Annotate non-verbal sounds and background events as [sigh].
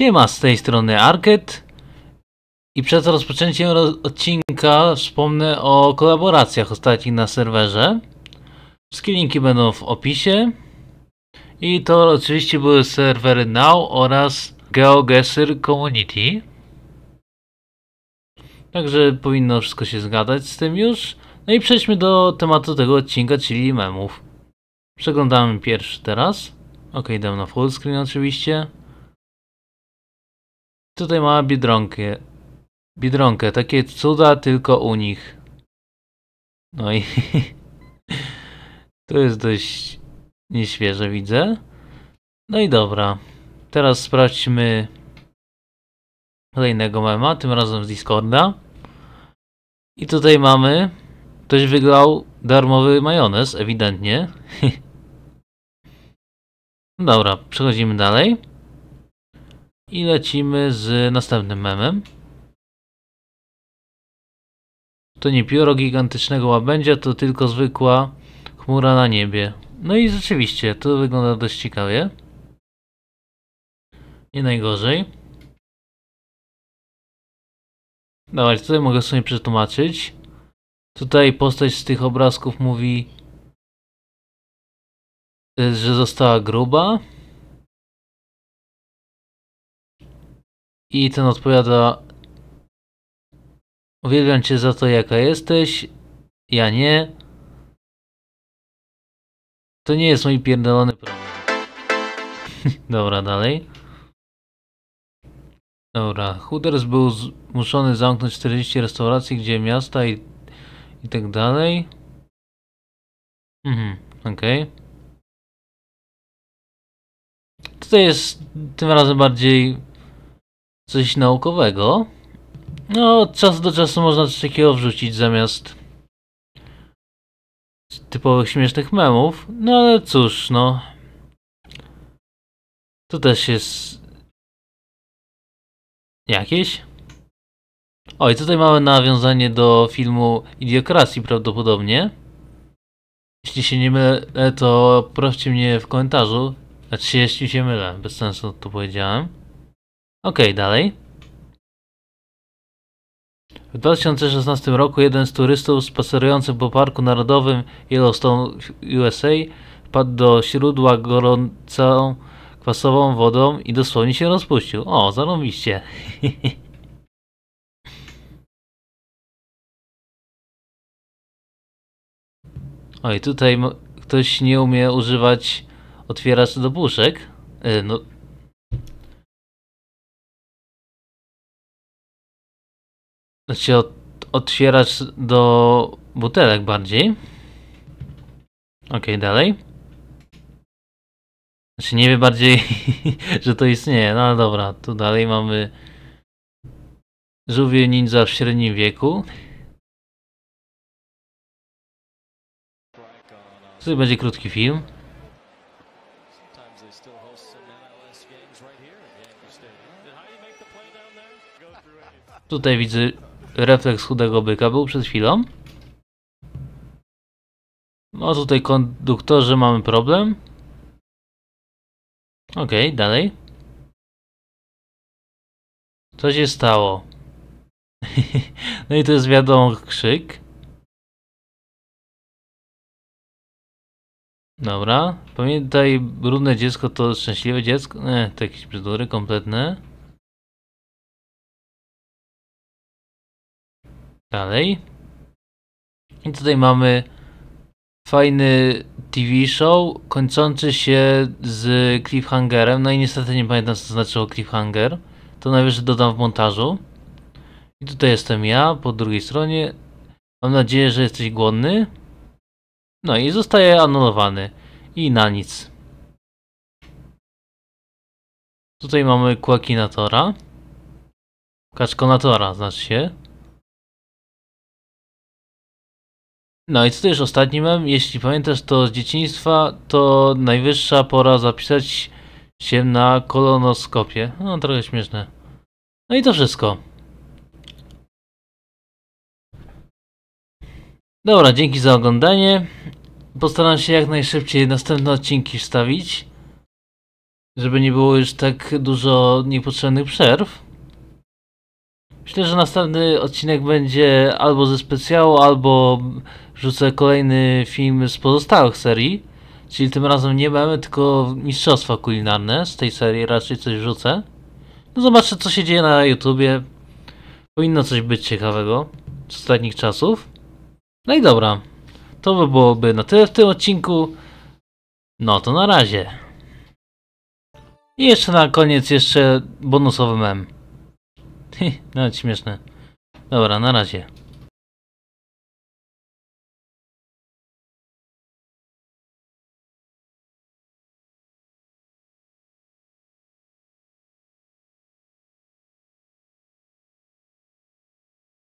Siema, z tej strony Arket i przed rozpoczęciem roz odcinka wspomnę o kolaboracjach ostatnich na serwerze. Wszystkie linki będą w opisie. I to oczywiście były serwery Now oraz GeoGesser Community. Także powinno wszystko się zgadzać z tym już. No i przejdźmy do tematu tego odcinka, czyli memów. Przeglądamy pierwszy teraz. Ok, idę na full screen oczywiście. Tutaj mamy Biedronkę. Biedronkę. Takie cuda tylko u nich. No i... [laughs] to jest dość nieświeże, widzę. No i dobra. Teraz sprawdźmy kolejnego mema, tym razem z Discorda. I tutaj mamy... Ktoś wygrał darmowy majonez, ewidentnie. [laughs] Dobra, przechodzimy dalej. I lecimy z następnym memem. To nie pióro gigantycznego łabędzia, to tylko zwykła chmura na niebie. No i rzeczywiście, to wygląda dość ciekawie. Nie najgorzej. Dawać, tutaj mogę sobie przetłumaczyć. Tutaj postać z tych obrazków mówi, y, że została gruba, I ten odpowiada: Uwielbiam cię za to, jaka jesteś. Ja nie. To nie jest mój pierdolony problem. [laughs] Dobra, dalej. Dobra, Hooters był zmuszony zamknąć 40 restauracji, gdzie miasta i, i tak dalej. Mhm, okej. Okay. Tutaj jest tym razem bardziej coś naukowego. No, od czasu do czasu można coś takiego wrzucić zamiast typowych śmiesznych memów. No ale cóż, no. To też jest... Jakieś? Oj, tutaj mamy nawiązanie do filmu Idiokracji prawdopodobnie. Jeśli się nie mylę, to proście mnie w komentarzu. Znaczy, jeśli się mylę, bez sensu to powiedziałem. Okej, okay, dalej. W 2016 roku jeden z turystów spacerujących po Parku Narodowym Yellowstone USA wpadł do źródła gorącą kwasową wodą i dosłownie się rozpuścił. O, zarobiście. [laughs] Oj, tutaj ktoś nie umie używać otwieraczy do puszek. Yy, no, Znaczy od, otwierać do butelek bardziej. Ok, dalej. Znaczy nie wie bardziej, [laughs] że to istnieje. No ale dobra, tu dalej mamy żółwie ninja w średnim wieku. To będzie krótki film. Tutaj widzę refleks chudego byka był przed chwilą? No tutaj konduktorze mamy problem. Okej, okay, dalej. Co się stało? [laughs] no i to jest wiadomo krzyk. Dobra. Pamiętaj, brudne dziecko to szczęśliwe dziecko. Nie, to jakieś bzdury kompletne. Dalej. I tutaj mamy fajny TV show kończący się z cliffhangerem. No i niestety nie pamiętam co znaczyło cliffhanger. To najwyżej dodam w montażu. I tutaj jestem ja po drugiej stronie. Mam nadzieję, że jesteś głodny. No i zostaje anulowany. I na nic. Tutaj mamy Kłakinatora. Kaczkonatora znaczy się. No i co już ostatni mam, jeśli pamiętasz to z dzieciństwa, to najwyższa pora zapisać się na kolonoskopie. No trochę śmieszne. No i to wszystko. Dobra, dzięki za oglądanie. Postaram się jak najszybciej następne odcinki wstawić, żeby nie było już tak dużo niepotrzebnych przerw. Myślę, że następny odcinek będzie albo ze specjału, albo rzucę kolejny film z pozostałych serii. Czyli tym razem nie mamy, tylko mistrzostwa kulinarne z tej serii raczej coś rzucę. No zobaczę co się dzieje na YouTubie. Powinno coś być ciekawego z ostatnich czasów. No i dobra. To by byłoby na tyle w tym odcinku. No to na razie. I jeszcze na koniec jeszcze bonusowy mem. [laughs] no śmieszne. Dobra, na razie.